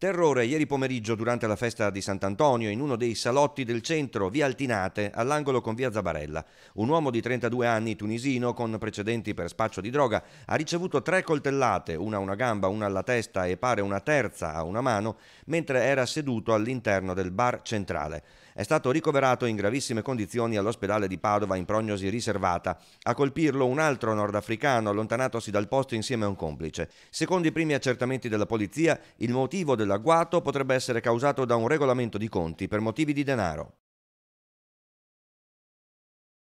Terrore ieri pomeriggio durante la festa di Sant'Antonio in uno dei salotti del centro, via Altinate, all'angolo con via Zabarella. Un uomo di 32 anni, tunisino, con precedenti per spaccio di droga, ha ricevuto tre coltellate, una a una gamba, una alla testa e pare una terza a una mano, mentre era seduto all'interno del bar centrale. È stato ricoverato in gravissime condizioni all'ospedale di Padova in prognosi riservata. A colpirlo un altro nordafricano allontanatosi dal posto insieme a un complice. Secondo i primi accertamenti della polizia, il motivo del dell'agguato potrebbe essere causato da un regolamento di conti per motivi di denaro.